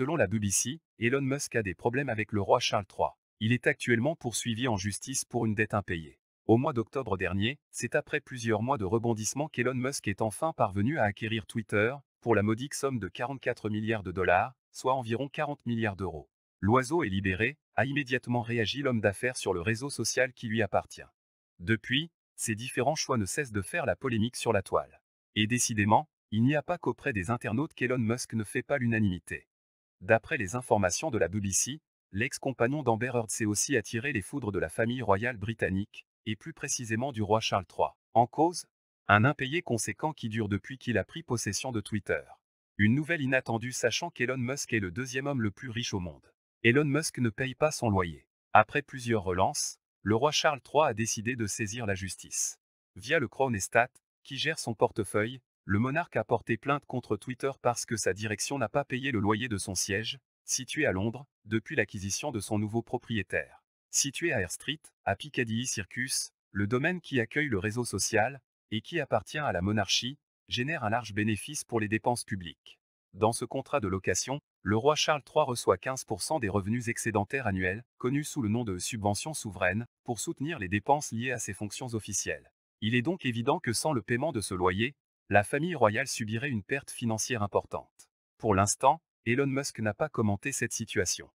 Selon la BBC, Elon Musk a des problèmes avec le roi Charles III. Il est actuellement poursuivi en justice pour une dette impayée. Au mois d'octobre dernier, c'est après plusieurs mois de rebondissements qu'Elon Musk est enfin parvenu à acquérir Twitter, pour la modique somme de 44 milliards de dollars, soit environ 40 milliards d'euros. L'oiseau est libéré, a immédiatement réagi l'homme d'affaires sur le réseau social qui lui appartient. Depuis, ces différents choix ne cessent de faire la polémique sur la toile. Et décidément, il n'y a pas qu'auprès des internautes qu'Elon Musk ne fait pas l'unanimité. D'après les informations de la BBC, l'ex-compagnon d'Amber Heard s'est aussi attiré les foudres de la famille royale britannique, et plus précisément du roi Charles III. En cause, un impayé conséquent qui dure depuis qu'il a pris possession de Twitter. Une nouvelle inattendue sachant qu'Elon Musk est le deuxième homme le plus riche au monde. Elon Musk ne paye pas son loyer. Après plusieurs relances, le roi Charles III a décidé de saisir la justice. Via le Crown Estate, qui gère son portefeuille, le monarque a porté plainte contre Twitter parce que sa direction n'a pas payé le loyer de son siège, situé à Londres, depuis l'acquisition de son nouveau propriétaire. Situé à Air Street, à Piccadilly Circus, le domaine qui accueille le réseau social, et qui appartient à la monarchie, génère un large bénéfice pour les dépenses publiques. Dans ce contrat de location, le roi Charles III reçoit 15% des revenus excédentaires annuels, connus sous le nom de subventions souveraines, pour soutenir les dépenses liées à ses fonctions officielles. Il est donc évident que sans le paiement de ce loyer, la famille royale subirait une perte financière importante. Pour l'instant, Elon Musk n'a pas commenté cette situation.